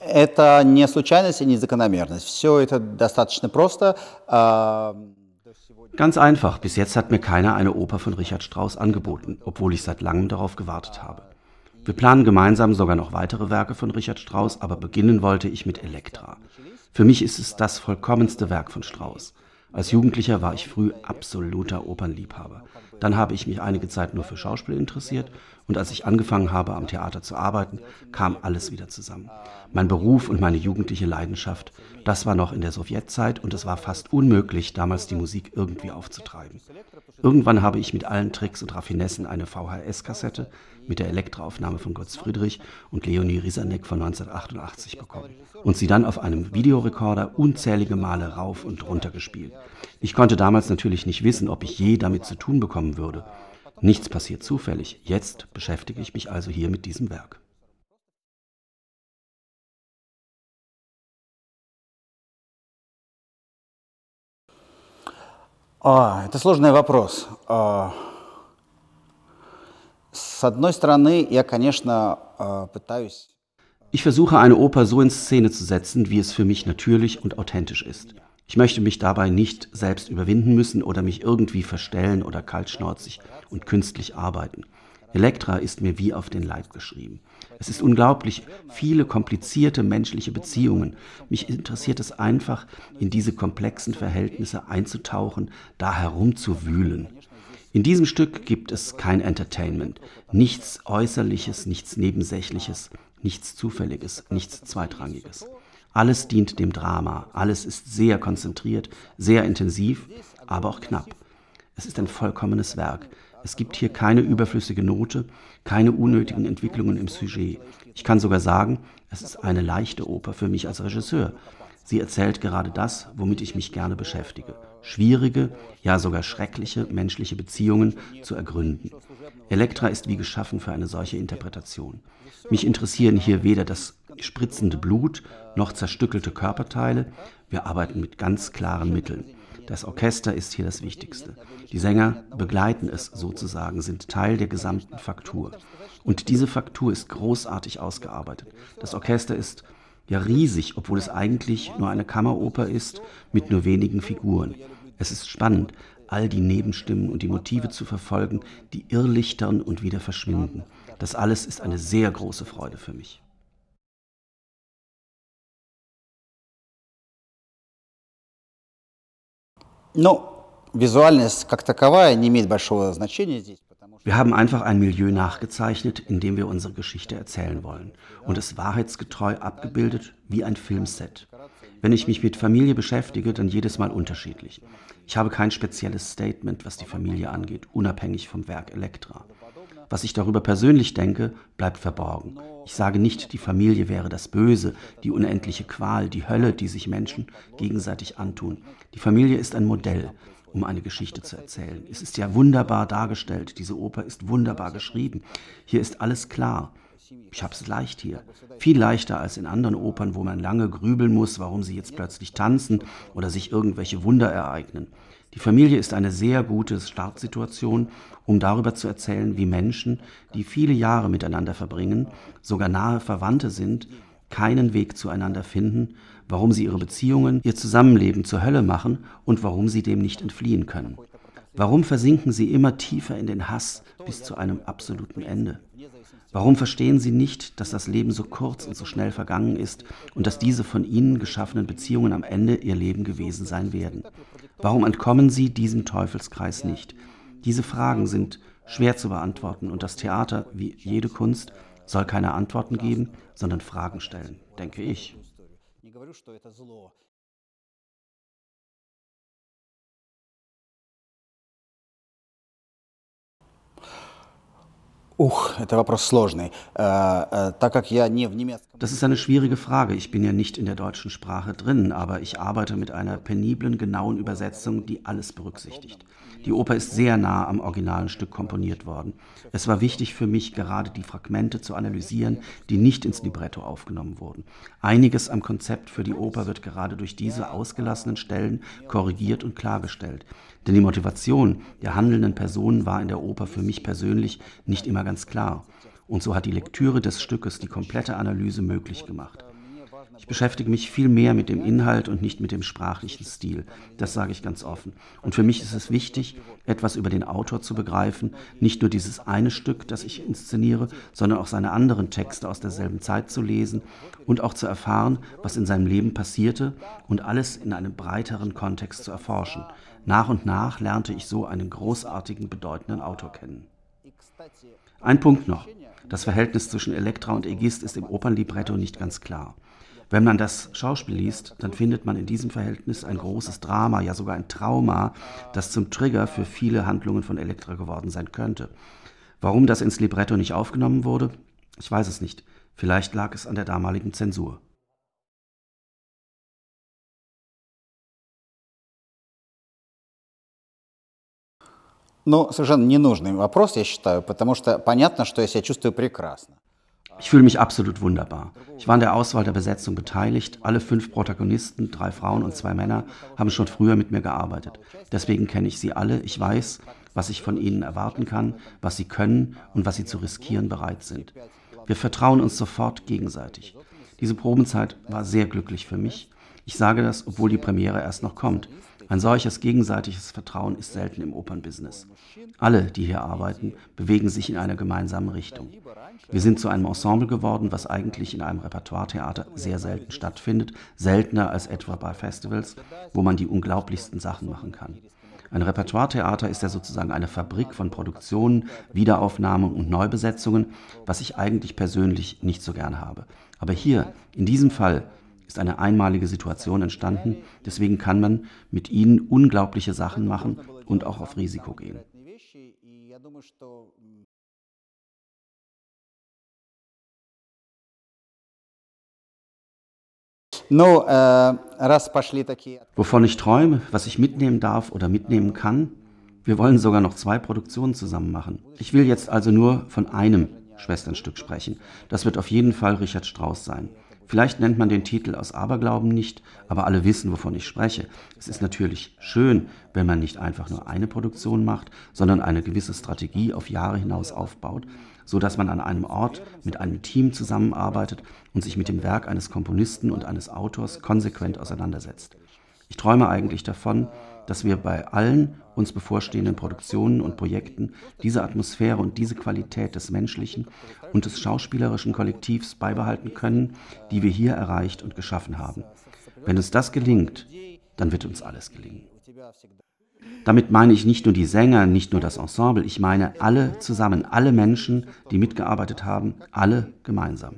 Это не случайность и не закономерность. Все это достаточно просто. Ganz einfach, bis jetzt hat mir keiner eine Oper von Richard Strauss angeboten, obwohl ich seit langem darauf gewartet habe. Wir planen gemeinsam sogar noch weitere Werke von Richard Strauss, aber beginnen wollte ich mit Elektra. Für mich ist es das vollkommenste Werk von Strauss. Als Jugendlicher war ich früh absoluter Opernliebhaber. Dann habe ich mich einige Zeit nur für Schauspiel interessiert und als ich angefangen habe, am Theater zu arbeiten, kam alles wieder zusammen. Mein Beruf und meine jugendliche Leidenschaft das war noch in der Sowjetzeit und es war fast unmöglich, damals die Musik irgendwie aufzutreiben. Irgendwann habe ich mit allen Tricks und Raffinessen eine VHS-Kassette mit der Elektraaufnahme von Götz Friedrich und Leonie Risanek von 1988 bekommen und sie dann auf einem Videorekorder unzählige Male rauf und runter gespielt. Ich konnte damals natürlich nicht wissen, ob ich je damit zu tun bekommen würde. Nichts passiert zufällig. Jetzt beschäftige ich mich also hier mit diesem Werk. А, это сложный вопрос. А, с одной стороны, я, конечно, пытаюсь... Ich versuche, eine Oper so in Szene zu setzen, wie es für mich natürlich und authentisch ist. Ich möchte mich dabei nicht selbst überwinden müssen oder mich irgendwie verstellen oder kaltschnorzig und künstlich arbeiten. Elektra ist mir wie auf den Leib geschrieben. Es ist unglaublich viele komplizierte menschliche Beziehungen. Mich interessiert es einfach, in diese komplexen Verhältnisse einzutauchen, da herumzuwühlen. In diesem Stück gibt es kein Entertainment, nichts Äußerliches, nichts Nebensächliches, nichts Zufälliges, nichts Zweitrangiges. Alles dient dem Drama, alles ist sehr konzentriert, sehr intensiv, aber auch knapp. Es ist ein vollkommenes Werk, es gibt hier keine überflüssige Note, keine unnötigen Entwicklungen im Sujet. Ich kann sogar sagen, es ist eine leichte Oper für mich als Regisseur. Sie erzählt gerade das, womit ich mich gerne beschäftige. Schwierige, ja sogar schreckliche menschliche Beziehungen zu ergründen. Elektra ist wie geschaffen für eine solche Interpretation. Mich interessieren hier weder das spritzende Blut noch zerstückelte Körperteile. Wir arbeiten mit ganz klaren Mitteln. Das Orchester ist hier das Wichtigste. Die Sänger begleiten es sozusagen, sind Teil der gesamten Faktur. Und diese Faktur ist großartig ausgearbeitet. Das Orchester ist ja riesig, obwohl es eigentlich nur eine Kammeroper ist mit nur wenigen Figuren. Es ist spannend, all die Nebenstimmen und die Motive zu verfolgen, die irrlichtern und wieder verschwinden. Das alles ist eine sehr große Freude für mich. Но визуальность как таковая не имеет большого значения здесь. Wir haben einfach ein Milieu nachgezeichnet, in dem wir unsere Geschichte erzählen wollen und es wahrheitsgetreu abgebildet wie ein Filmset. Wenn ich mich mit Familie beschäftige, dann jedes Mal unterschiedlich. Ich habe kein spezielles Statement, was die Familie angeht, unabhängig vom Werk Elektra. Was ich darüber persönlich denke, bleibt verborgen. Ich sage nicht, die Familie wäre das Böse, die unendliche Qual, die Hölle, die sich Menschen gegenseitig antun. Die Familie ist ein Modell, um eine Geschichte zu erzählen. Es ist ja wunderbar dargestellt, diese Oper ist wunderbar geschrieben. Hier ist alles klar. Ich habe es leicht hier. Viel leichter als in anderen Opern, wo man lange grübeln muss, warum sie jetzt plötzlich tanzen oder sich irgendwelche Wunder ereignen. Die Familie ist eine sehr gute Startsituation, um darüber zu erzählen, wie Menschen, die viele Jahre miteinander verbringen, sogar nahe Verwandte sind, keinen Weg zueinander finden, warum sie ihre Beziehungen, ihr Zusammenleben zur Hölle machen und warum sie dem nicht entfliehen können. Warum versinken sie immer tiefer in den Hass bis zu einem absoluten Ende? Warum verstehen sie nicht, dass das Leben so kurz und so schnell vergangen ist und dass diese von ihnen geschaffenen Beziehungen am Ende ihr Leben gewesen sein werden? Warum entkommen sie diesem Teufelskreis nicht? Diese Fragen sind schwer zu beantworten und das Theater, wie jede Kunst, soll keine Antworten geben, sondern Fragen stellen, denke ich. Э, э, das ist eine schwierige Frage. Ich bin ja nicht in der deutschen Sprache drin, aber ich arbeite mit einer peniblen, genauen Übersetzung, die alles berücksichtigt. Die Oper ist sehr nah am originalen Stück komponiert worden. Es war wichtig für mich, gerade die Fragmente zu analysieren, die nicht ins Libretto aufgenommen wurden. Einiges am Konzept für die Oper wird gerade durch diese ausgelassenen Stellen korrigiert und klargestellt. Denn die Motivation der handelnden Personen war in der Oper für mich persönlich nicht immer ganz klar. Und so hat die Lektüre des Stückes die komplette Analyse möglich gemacht. Ich beschäftige mich viel mehr mit dem Inhalt und nicht mit dem sprachlichen Stil. Das sage ich ganz offen. Und für mich ist es wichtig, etwas über den Autor zu begreifen. Nicht nur dieses eine Stück, das ich inszeniere, sondern auch seine anderen Texte aus derselben Zeit zu lesen und auch zu erfahren, was in seinem Leben passierte und alles in einem breiteren Kontext zu erforschen. Nach und nach lernte ich so einen großartigen, bedeutenden Autor kennen. Ein Punkt noch. Das Verhältnis zwischen Elektra und Ägist ist im Opernlibretto nicht ganz klar. Wenn man das Schauspiel liest, dann findet man in diesem Verhältnis ein großes Drama, ja sogar ein Trauma, das zum Trigger für viele Handlungen von Elektra geworden sein könnte. Warum das ins Libretto nicht aufgenommen wurde, ich weiß es nicht. Vielleicht lag es an der damaligen Zensur. Ну, совершенно ненужный вопрос, я считаю, потому что понятно, что я себя чувствую прекрасно. Ich fühle mich absolut wunderbar. Ich war an der Auswahl der Besetzung beteiligt. Alle fünf Protagonisten, drei Frauen und zwei Männer, haben schon früher mit mir gearbeitet. Deswegen kenne ich sie alle. Ich weiß, was ich von ihnen erwarten kann, was sie können und was sie zu riskieren bereit sind. Wir vertrauen uns sofort gegenseitig. Diese Probenzeit war sehr glücklich für mich. Ich sage das, obwohl die Premiere erst noch kommt. Ein solches gegenseitiges Vertrauen ist selten im Opernbusiness. Alle, die hier arbeiten, bewegen sich in einer gemeinsamen Richtung. Wir sind zu einem Ensemble geworden, was eigentlich in einem Repertoiretheater sehr selten stattfindet, seltener als etwa bei Festivals, wo man die unglaublichsten Sachen machen kann. Ein Repertoiretheater ist ja sozusagen eine Fabrik von Produktionen, Wiederaufnahmen und Neubesetzungen, was ich eigentlich persönlich nicht so gern habe. Aber hier, in diesem Fall, ist eine einmalige Situation entstanden. Deswegen kann man mit ihnen unglaubliche Sachen machen und auch auf Risiko gehen. Э, Wovon ich träume, was ich mitnehmen darf oder mitnehmen kann, wir wollen sogar noch zwei Produktionen zusammen machen. Ich will jetzt also nur von einem Schwesternstück sprechen. Das wird auf jeden Fall Richard Strauss sein. Vielleicht nennt man den Titel aus Aberglauben nicht, aber alle wissen, wovon ich spreche. Es ist natürlich schön, wenn man nicht einfach nur eine Produktion macht, sondern eine gewisse Strategie auf Jahre hinaus aufbaut, so dass man an einem Ort mit einem Team zusammenarbeitet und sich mit dem Werk eines Komponisten und eines Autors konsequent auseinandersetzt. Ich träume eigentlich davon, dass wir bei allen uns bevorstehenden Produktionen und Projekten diese Atmosphäre und diese Qualität des menschlichen und des schauspielerischen Kollektivs beibehalten können, die wir hier erreicht und geschaffen haben. Wenn uns das gelingt, dann wird uns alles gelingen. Damit meine ich nicht nur die Sänger, nicht nur das Ensemble, ich meine alle zusammen, alle Menschen, die mitgearbeitet haben, alle gemeinsam.